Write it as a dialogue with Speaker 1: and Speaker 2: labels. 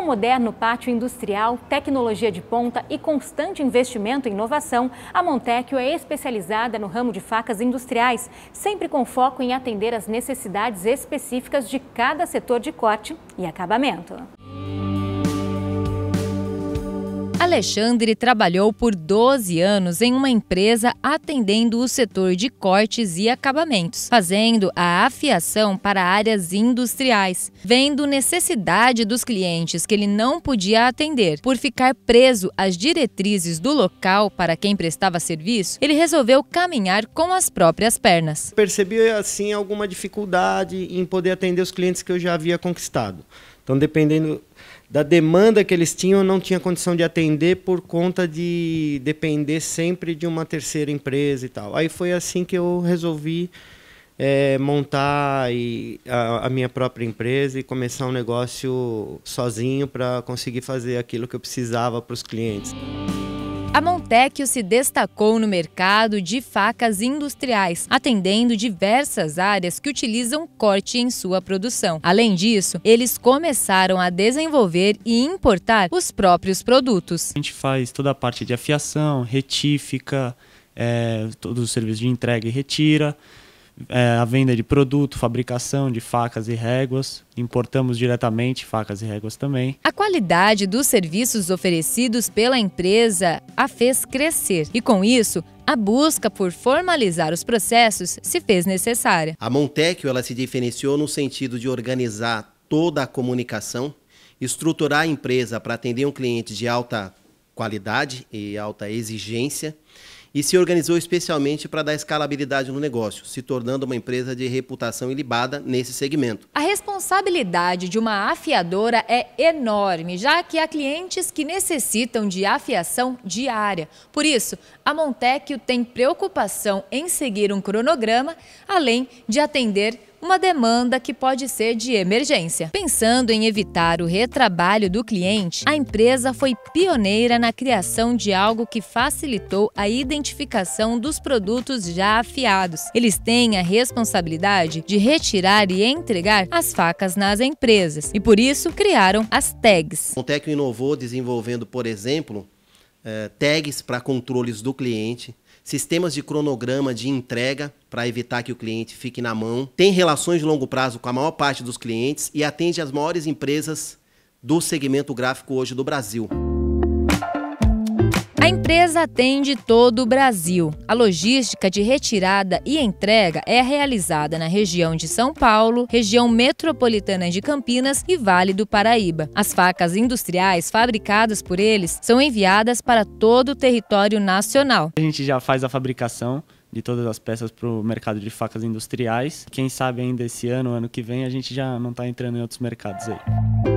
Speaker 1: com moderno pátio industrial, tecnologia de ponta e constante investimento em inovação, a Montecchio é especializada no ramo de facas industriais, sempre com foco em atender às necessidades específicas de cada setor de corte e acabamento. Alexandre trabalhou por 12 anos em uma empresa atendendo o setor de cortes e acabamentos, fazendo a afiação para áreas industriais, vendo necessidade dos clientes que ele não podia atender. Por ficar preso às diretrizes do local para quem prestava serviço, ele resolveu caminhar com as próprias pernas.
Speaker 2: Percebi assim alguma dificuldade em poder atender os clientes que eu já havia conquistado. Então, dependendo da demanda que eles tinham, não tinha condição de atender por conta de depender sempre de uma terceira empresa e tal. Aí foi assim que eu resolvi é, montar e, a, a, minha própria empresa e começar um negócio sozinho para conseguir fazer aquilo que eu precisava para os clientes.
Speaker 1: A Montecchio se destacou no mercado de facas industriais, atendendo diversas áreas que utilizam corte em sua produção. Além disso, eles começaram a desenvolver e importar os próprios produtos. A gente faz toda a parte de afiação,
Speaker 3: retífica, é, os serviços de entrega e retira é, a venda de produto, fabricação de facas e réguas. Importamos diretamente facas e réguas também.
Speaker 1: A qualidade dos serviços oferecidos pela empresa a fez crescer e, com isso, a busca por formalizar os processos se fez necessária.
Speaker 4: A Montecchio ela se diferenciou no sentido de organizar toda a comunicação, estruturar a empresa para atender um cliente de alta qualidade e alta exigência e se organizou especialmente para dar escalabilidade no negócio, se tornando uma empresa de reputação ilibada nesse segmento.
Speaker 1: A responsabilidade de uma afiadora é enorme, já que há clientes que necessitam de afiação diária. Por isso, a Montecchio tem preocupação em seguir um cronograma, além de atender uma demanda que pode ser de emergência. Pensando em evitar o retrabalho do cliente, a empresa foi pioneira na criação de algo que facilitou a identificação dos produtos já afiados. Eles têm a responsabilidade de retirar e entregar as facas nas empresas e, por isso, criaram as
Speaker 4: tags. O Tec inovou desenvolvendo, por exemplo, eh, tags para controles do cliente, sistemas de cronograma de entrega para evitar que o cliente fique na mão, tem relações de longo prazo com a maior parte dos clientes e atende as maiores empresas do segmento gráfico hoje do Brasil
Speaker 1: empresa atende todo o Brasil. A logística de retirada e entrega é realizada na região de São Paulo, região metropolitana de Campinas e Vale do Paraíba. As facas industriais fabricadas por eles são enviadas para todo o território nacional.
Speaker 3: A gente já faz a fabricação de todas as peças para o mercado de facas industriais. Quem sabe ainda esse ano, ano que vem, a gente já não está entrando em outros mercados aí.